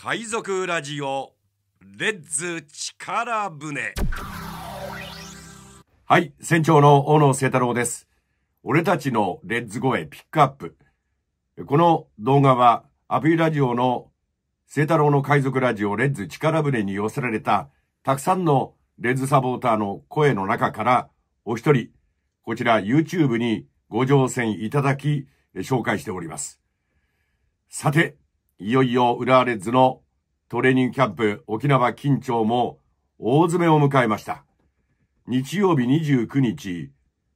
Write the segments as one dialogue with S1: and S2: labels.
S1: 海賊ラジオレッズ力船はい船長の大野清太郎です俺たちのレッズ声ピックアップこの動画はアプリラジオの清太郎の海賊ラジオレッズ力船に寄せられたたくさんのレッズサポーターの声の中からお一人こちら YouTube にご乗船いただき紹介しておりますさていよいよ浦和レッズのトレーニングキャンプ沖縄緊張も大詰めを迎えました。日曜日29日、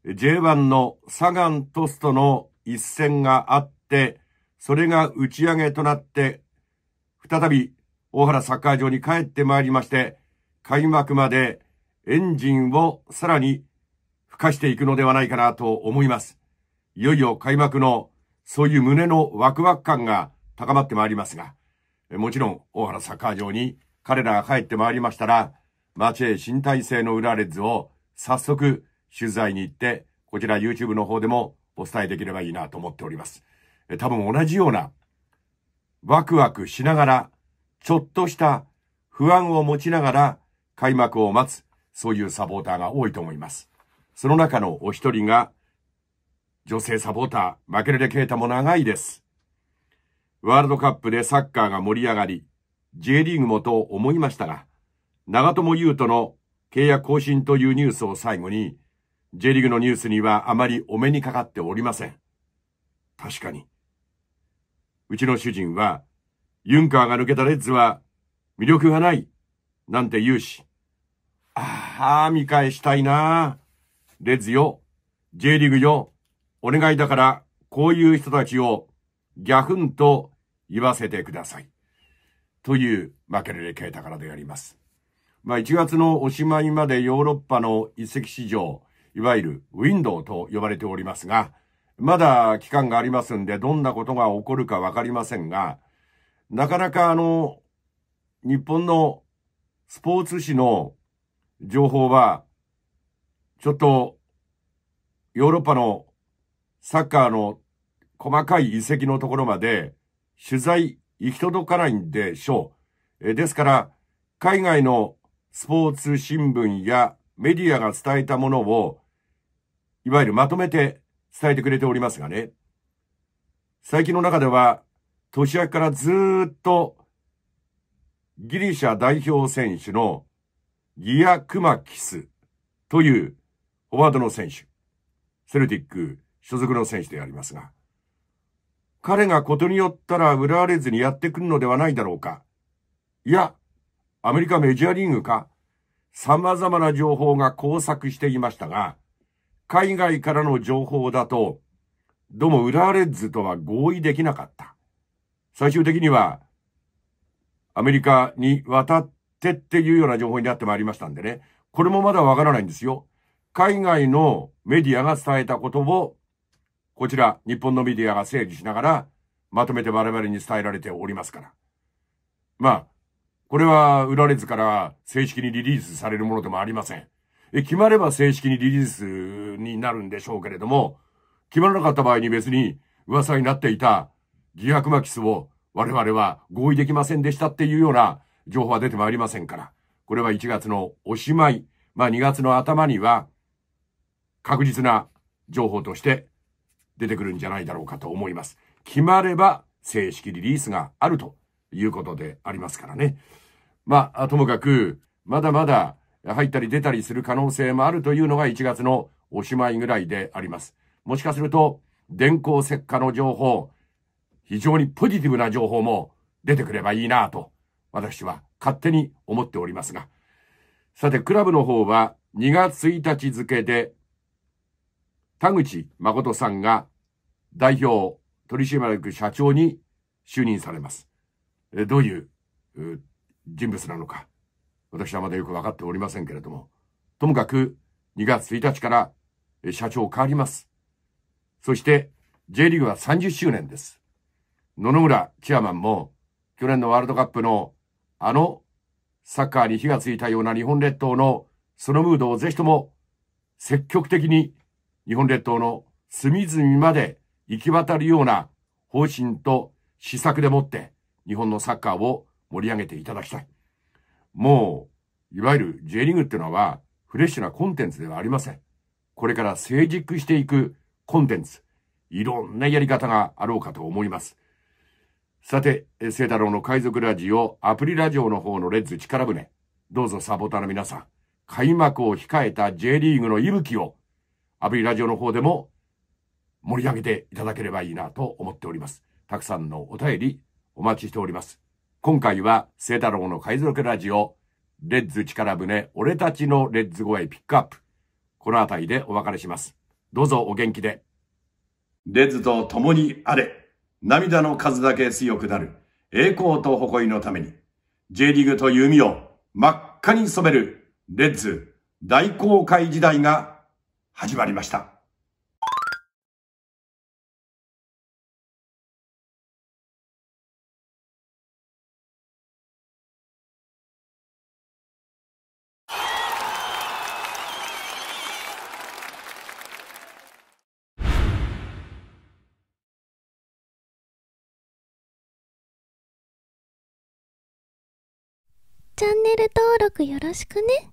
S1: J1 のサガントスとの一戦があって、それが打ち上げとなって、再び大原サッカー場に帰ってまいりまして、開幕までエンジンをさらに吹かしていくのではないかなと思います。いよいよ開幕のそういう胸のワクワク感が高まってまいりますが、もちろん大原サッカー場に彼らが帰ってまいりましたら、町へ新体制の裏レッズを早速取材に行って、こちら YouTube の方でもお伝えできればいいなと思っております。多分同じような、ワクワクしながら、ちょっとした不安を持ちながら開幕を待つ、そういうサポーターが多いと思います。その中のお一人が、女性サポーター、マケルレ・ケータも長いです。ワールドカップでサッカーが盛り上がり、J リーグもと思いましたが、長友佑都の契約更新というニュースを最後に、J リーグのニュースにはあまりお目にかかっておりません。確かに。うちの主人は、ユンカーが抜けたレッズは魅力がない、なんて言うし、ああ、見返したいな。レッズよ、J リーグよ、お願いだから、こういう人たちを、ギャフンと言わせてください。という、マケレレ・ケータからであります。まあ、1月のおしまいまでヨーロッパの移籍市場、いわゆるウィンドウと呼ばれておりますが、まだ期間がありますんで、どんなことが起こるかわかりませんが、なかなかあの、日本のスポーツ紙の情報は、ちょっと、ヨーロッパのサッカーの細かい遺跡のところまで取材行き届かないんでしょう。えですから、海外のスポーツ新聞やメディアが伝えたものを、いわゆるまとめて伝えてくれておりますがね。最近の中では、年明けからずっと、ギリシャ代表選手のギア・クマキスというフォワードの選手、セルティック所属の選手でありますが、彼がことによったら浦和レッズにやってくるのではないだろうか。いや、アメリカメジャーリーグか、様々な情報が交錯していましたが、海外からの情報だと、どうも浦和レッズとは合意できなかった。最終的には、アメリカに渡ってっていうような情報になってまいりましたんでね。これもまだわからないんですよ。海外のメディアが伝えたことをこちら、日本のメディアが整理しながら、まとめて我々に伝えられておりますから。まあ、これは売られずから正式にリリースされるものでもありません。え、決まれば正式にリリースになるんでしょうけれども、決まらなかった場合に別に噂になっていた疑惑マキスを我々は合意できませんでしたっていうような情報は出てまいりませんから、これは1月のおしまい、まあ2月の頭には確実な情報として出てくるんじゃないだろうかと思います。決まれば正式リリースがあるということでありますからね。まあ、ともかく、まだまだ入ったり出たりする可能性もあるというのが1月のおしまいぐらいであります。もしかすると、電光石火の情報、非常にポジティブな情報も出てくればいいなと、私は勝手に思っておりますが。さて、クラブの方は2月1日付で、田口誠さんが代表取締役社長に就任されます。どういう人物なのか、私はまだよく分かっておりませんけれども、ともかく2月1日から社長変わります。そして J リーグは30周年です。野々村チアマンも去年のワールドカップのあのサッカーに火がついたような日本列島のそのムードをぜひとも積極的に日本列島の隅々まで行き渡るような方針と施策でもって日本のサッカーを盛り上げていただきたい。もう、いわゆる J リーグっていうのはフレッシュなコンテンツではありません。これから成熟していくコンテンツ、いろんなやり方があろうかと思います。さて、聖太郎の海賊ラジオ、アプリラジオの方のレッズ力船、どうぞサポーターの皆さん、開幕を控えた J リーグの息吹を、アプリラジオの方でも盛り上げていただければいいなと思っております。たくさんのお便りお待ちしております。今回は、聖太郎の海賊ラジオ、レッズ力船、俺たちのレッズ声ピックアップ。この辺りでお別れします。どうぞお元気で。レッズと共にあれ。涙の数だけ強くなる。栄光と誇りのために。J リーグというを真っ赤に染める。レッズ大航海時代が始まりました。チャンネル登録よろしくね。